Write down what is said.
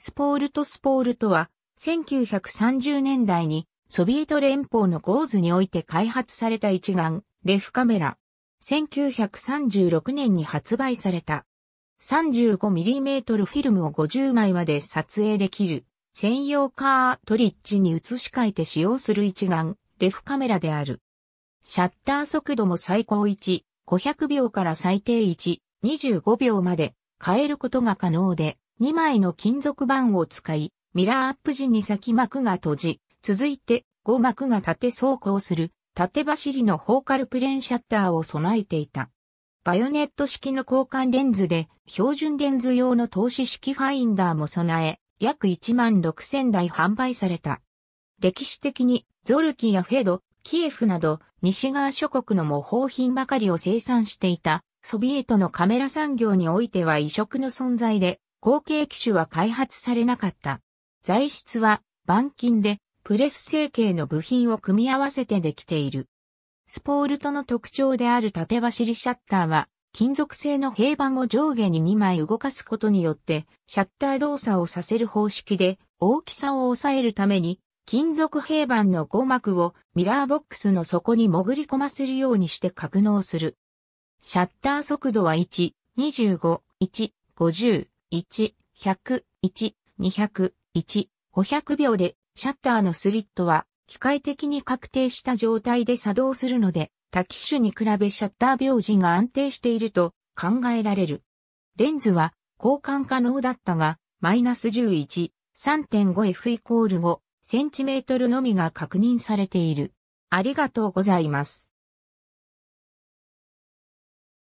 スポールとスポールとは、1930年代にソビエト連邦のゴーズにおいて開発された一眼、レフカメラ。1936年に発売された。35mm フィルムを50枚まで撮影できる、専用カートリッジに移し替えて使用する一眼、レフカメラである。シャッター速度も最高1、500秒から最低1、25秒まで変えることが可能で、2枚の金属板を使い、ミラーアップ時に先幕が閉じ、続いて5幕が縦走行する縦走りのフォーカルプレーンシャッターを備えていた。バヨネット式の交換レンズで標準レンズ用の投資式ファインダーも備え、約1万6000台販売された。歴史的にゾルキやフェド、キエフなど西側諸国の模倣品ばかりを生産していたソビエトのカメラ産業においては異色の存在で後継機種は開発されなかった。材質は板金でプレス成形の部品を組み合わせてできている。スポールトの特徴である縦走りシャッターは金属製の平板を上下に2枚動かすことによってシャッター動作をさせる方式で大きさを抑えるために金属平板の5膜をミラーボックスの底に潜り込ませるようにして格納する。シャッター速度は1、25、1、50、1、100、1、200、1、500秒でシャッターのスリットは機械的に確定した状態で作動するので、多機種に比べシャッター表示が安定していると考えられる。レンズは交換可能だったが、マイナス11、3.5F イコール5センチメートルのみが確認されている。ありがとうございます。